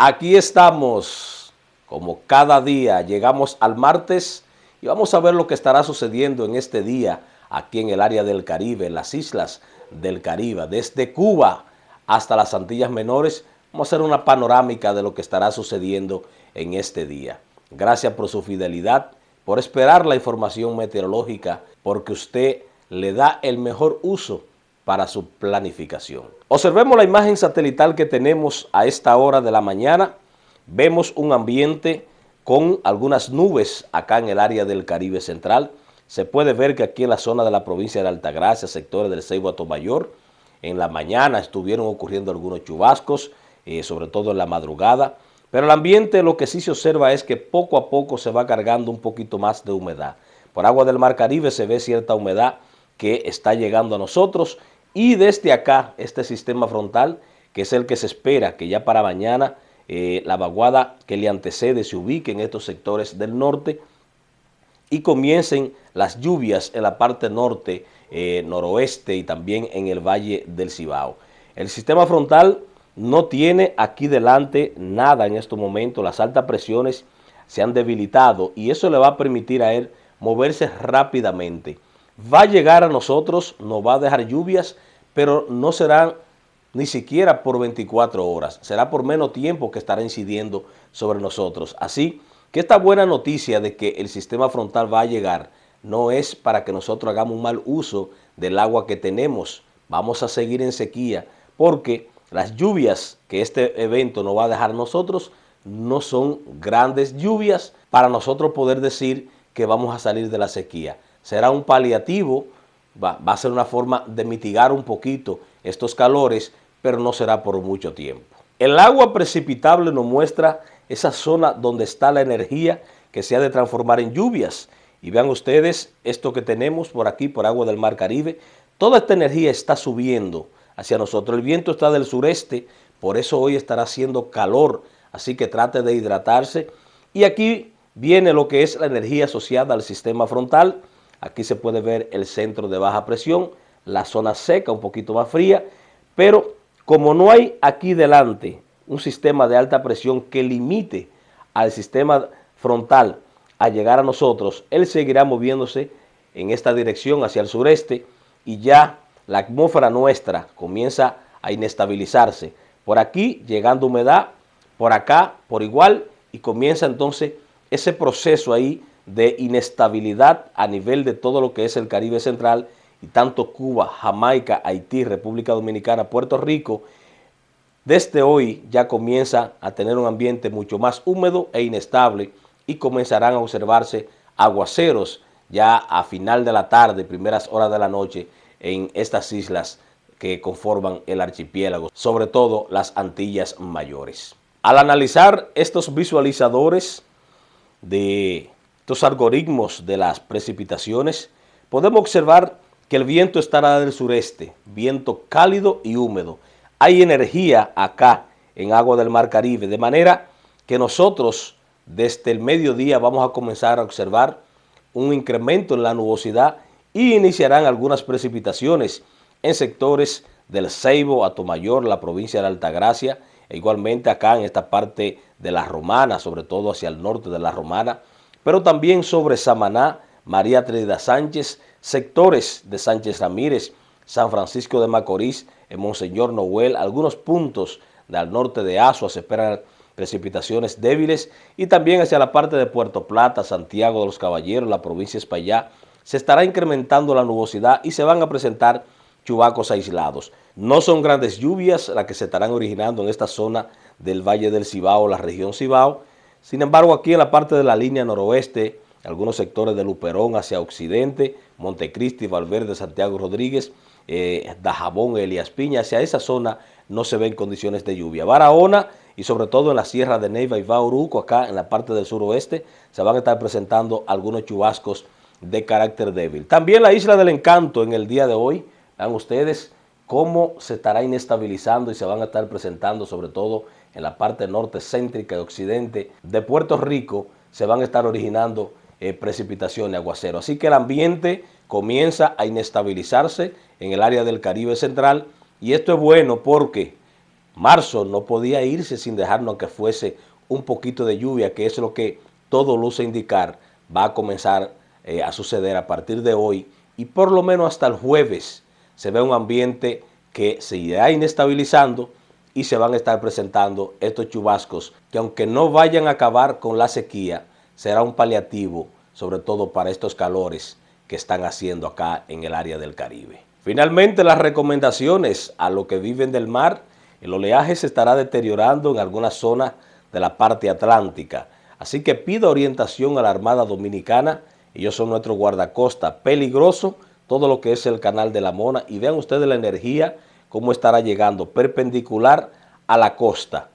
Aquí estamos, como cada día, llegamos al martes y vamos a ver lo que estará sucediendo en este día aquí en el área del Caribe, en las islas del Caribe, desde Cuba hasta las Antillas Menores. Vamos a hacer una panorámica de lo que estará sucediendo en este día. Gracias por su fidelidad, por esperar la información meteorológica, porque usted le da el mejor uso para su planificación. Observemos la imagen satelital que tenemos a esta hora de la mañana. Vemos un ambiente con algunas nubes acá en el área del Caribe Central. Se puede ver que aquí en la zona de la provincia de Altagracia, sectores del Ceibo Atomayor, en la mañana estuvieron ocurriendo algunos chubascos, eh, sobre todo en la madrugada. Pero el ambiente lo que sí se observa es que poco a poco se va cargando un poquito más de humedad. Por agua del Mar Caribe se ve cierta humedad que está llegando a nosotros y desde acá, este sistema frontal, que es el que se espera que ya para mañana eh, la vaguada que le antecede se ubique en estos sectores del norte y comiencen las lluvias en la parte norte, eh, noroeste y también en el valle del Cibao. El sistema frontal no tiene aquí delante nada en estos momentos, las altas presiones se han debilitado y eso le va a permitir a él moverse rápidamente va a llegar a nosotros, nos va a dejar lluvias, pero no será ni siquiera por 24 horas, será por menos tiempo que estará incidiendo sobre nosotros. Así que esta buena noticia de que el sistema frontal va a llegar no es para que nosotros hagamos un mal uso del agua que tenemos. Vamos a seguir en sequía porque las lluvias que este evento nos va a dejar nosotros no son grandes lluvias para nosotros poder decir que vamos a salir de la sequía será un paliativo, va, a ser una forma de mitigar un poquito estos calores, pero no será por mucho tiempo. El agua precipitable nos muestra esa zona donde está la energía que se ha de transformar en lluvias. Y vean ustedes esto que tenemos por aquí, por agua del Mar Caribe. Toda esta energía está subiendo hacia nosotros. El viento está del sureste, por eso hoy estará haciendo calor. Así que trate de hidratarse. Y aquí viene lo que es la energía asociada al sistema frontal. Aquí se puede ver el centro de baja presión, la zona seca, un poquito más fría, pero como no hay aquí delante un sistema de alta presión que limite al sistema frontal a llegar a nosotros, él seguirá moviéndose en esta dirección hacia el sureste y ya la atmósfera nuestra comienza a inestabilizarse. Por aquí llegando humedad, por acá por igual y comienza entonces ese proceso ahí de inestabilidad a nivel de todo lo que es el Caribe Central y tanto Cuba, Jamaica, Haití, República Dominicana, Puerto Rico, desde hoy ya comienza a tener un ambiente mucho más húmedo e inestable y comenzarán a observarse aguaceros ya a final de la tarde, primeras horas de la noche en estas islas que conforman el archipiélago, sobre todo las Antillas Mayores. Al analizar estos visualizadores de estos algoritmos de las precipitaciones, podemos observar que el viento estará del sureste, viento cálido y húmedo. Hay energía acá en agua del mar Caribe, de manera que nosotros desde el mediodía vamos a comenzar a observar un incremento en la nubosidad y iniciarán algunas precipitaciones en sectores del Ceibo, Atomayor, la provincia de Altagracia, e igualmente acá en esta parte de la Romana, sobre todo hacia el norte de la Romana, pero también sobre Samaná, María Trinidad Sánchez, sectores de Sánchez Ramírez, San Francisco de Macorís, en Monseñor Noel, algunos puntos del norte de se esperan precipitaciones débiles y también hacia la parte de Puerto Plata, Santiago de los Caballeros, la provincia de Espaillá, se estará incrementando la nubosidad y se van a presentar chubacos aislados. No son grandes lluvias las que se estarán originando en esta zona del Valle del Cibao, la región Cibao, sin embargo, aquí en la parte de la línea noroeste, algunos sectores de Luperón hacia occidente, Montecristi, Valverde, Santiago Rodríguez, eh, Dajabón, Elias Piña, hacia esa zona no se ven condiciones de lluvia. Barahona y sobre todo en la sierra de Neiva y Bauruco, acá en la parte del suroeste, se van a estar presentando algunos chubascos de carácter débil. También la Isla del Encanto en el día de hoy, vean ustedes cómo se estará inestabilizando y se van a estar presentando sobre todo en la parte norte, céntrica y occidente de Puerto Rico, se van a estar originando eh, precipitaciones precipitaciones, aguacero. Así que el ambiente comienza a inestabilizarse en el área del Caribe Central y esto es bueno porque marzo no podía irse sin dejarnos que fuese un poquito de lluvia, que es lo que todo luce indicar, va a comenzar eh, a suceder a partir de hoy y por lo menos hasta el jueves se ve un ambiente que se irá inestabilizando y se van a estar presentando estos chubascos que aunque no vayan a acabar con la sequía, será un paliativo, sobre todo para estos calores que están haciendo acá en el área del Caribe. Finalmente, las recomendaciones a los que viven del mar. El oleaje se estará deteriorando en algunas zonas de la parte atlántica, así que pido orientación a la Armada Dominicana. Ellos son nuestro guardacosta peligroso, todo lo que es el canal de la Mona. Y vean ustedes la energía cómo estará llegando, perpendicular a la costa.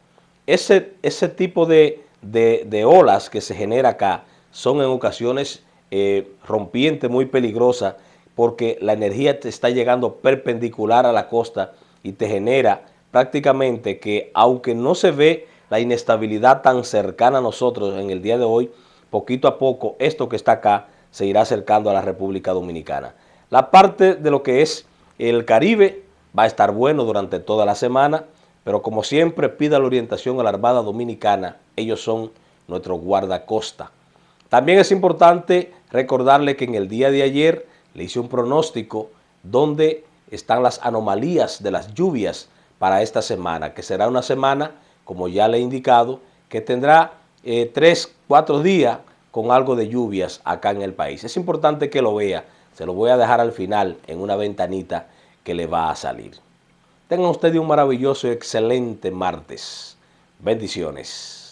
Ese, ese tipo de, de, olas que se genera acá son en ocasiones eh, rompiente rompientes, muy peligrosas, porque la energía te está llegando perpendicular a la costa y te genera prácticamente que aunque no se ve la inestabilidad tan cercana a nosotros en el día de hoy, poquito a poco esto que está acá se irá acercando a la República Dominicana. La parte de lo que es el Caribe Va a estar bueno durante toda la semana, pero como siempre pida la orientación a la Armada Dominicana. Ellos son nuestro guardacosta. También es importante recordarle que en el día de ayer le hice un pronóstico donde están las anomalías de las lluvias para esta semana, que será una semana, como ya le he indicado, que tendrá eh, tres, cuatro días con algo de lluvias acá en el país. Es importante que lo vea, se lo voy a dejar al final en una ventanita que le va a salir. Tengan ustedes un maravilloso y excelente martes. Bendiciones.